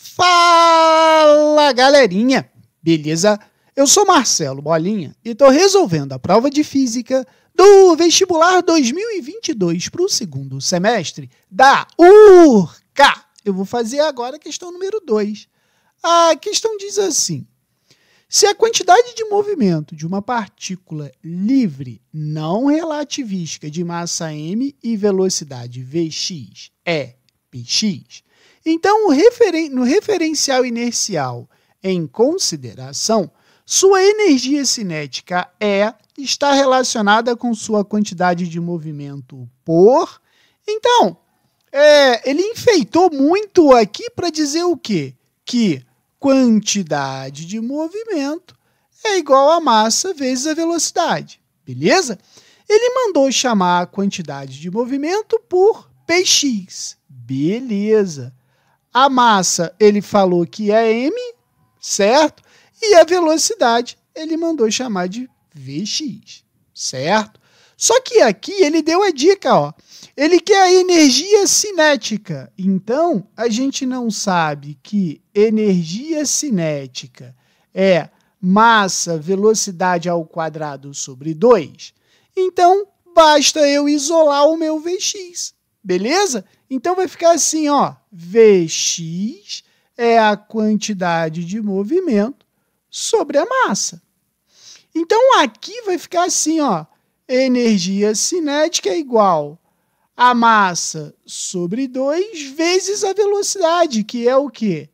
Fala galerinha, beleza? Eu sou Marcelo Bolinha e estou resolvendo a prova de física do vestibular 2022 para o segundo semestre da URCA. Eu vou fazer agora a questão número 2. A questão diz assim: se a quantidade de movimento de uma partícula livre não relativística de massa m e velocidade vx é px, então, referen no referencial inercial em consideração, sua energia cinética E é, está relacionada com sua quantidade de movimento por. Então, é, ele enfeitou muito aqui para dizer o quê? Que quantidade de movimento é igual a massa vezes a velocidade, beleza? Ele mandou chamar a quantidade de movimento por px, beleza. A massa, ele falou que é m, certo? E a velocidade, ele mandou chamar de vx, certo? Só que aqui ele deu a dica, ó. Ele quer a energia cinética. Então, a gente não sabe que energia cinética é massa velocidade ao quadrado sobre 2. Então, basta eu isolar o meu vx. Beleza? Então vai ficar assim, ó, Vx é a quantidade de movimento sobre a massa. Então aqui vai ficar assim, ó, energia cinética é igual a massa sobre 2 vezes a velocidade, que é o quê?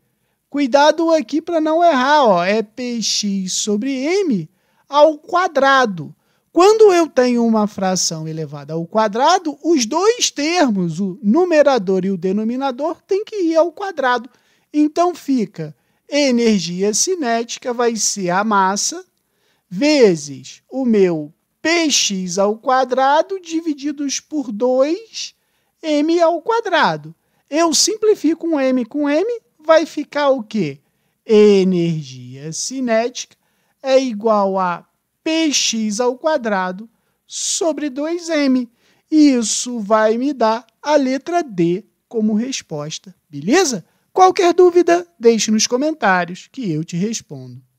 Cuidado aqui para não errar, ó, é px sobre m ao quadrado. Quando eu tenho uma fração elevada ao quadrado, os dois termos, o numerador e o denominador, têm que ir ao quadrado. Então fica energia cinética vai ser a massa vezes o meu px ao quadrado divididos por 2 m ao quadrado. Eu simplifico um m com m, vai ficar o quê? Energia cinética é igual a px ao quadrado sobre 2m. E isso vai me dar a letra D como resposta, beleza? Qualquer dúvida, deixe nos comentários que eu te respondo.